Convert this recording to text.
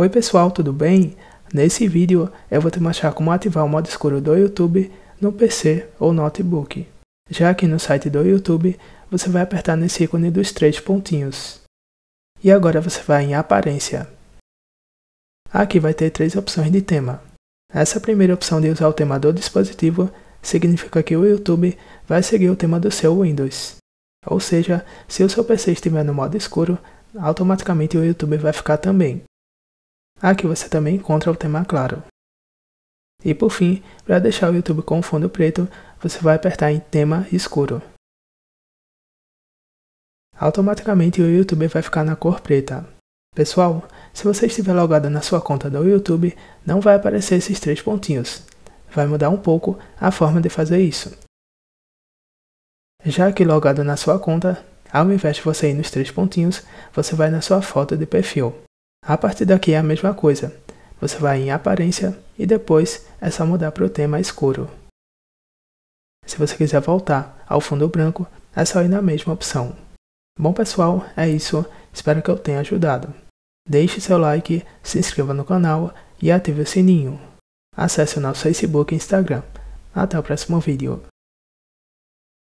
Oi pessoal, tudo bem? Nesse vídeo eu vou te mostrar como ativar o modo escuro do YouTube no PC ou notebook. Já aqui no site do YouTube, você vai apertar nesse ícone dos três pontinhos. E agora você vai em aparência. Aqui vai ter três opções de tema. Essa primeira opção de usar o tema do dispositivo significa que o YouTube vai seguir o tema do seu Windows. Ou seja, se o seu PC estiver no modo escuro, automaticamente o YouTube vai ficar também. Aqui você também encontra o tema claro. E por fim, para deixar o YouTube com fundo preto, você vai apertar em tema escuro. Automaticamente o YouTube vai ficar na cor preta. Pessoal, se você estiver logado na sua conta do YouTube, não vai aparecer esses três pontinhos. Vai mudar um pouco a forma de fazer isso. Já que logado na sua conta, ao invés de você ir nos três pontinhos, você vai na sua foto de perfil. A partir daqui é a mesma coisa. Você vai em aparência e depois é só mudar para o tema escuro. Se você quiser voltar ao fundo branco, é só ir na mesma opção. Bom pessoal, é isso. Espero que eu tenha ajudado. Deixe seu like, se inscreva no canal e ative o sininho. Acesse o nosso Facebook e Instagram. Até o próximo vídeo.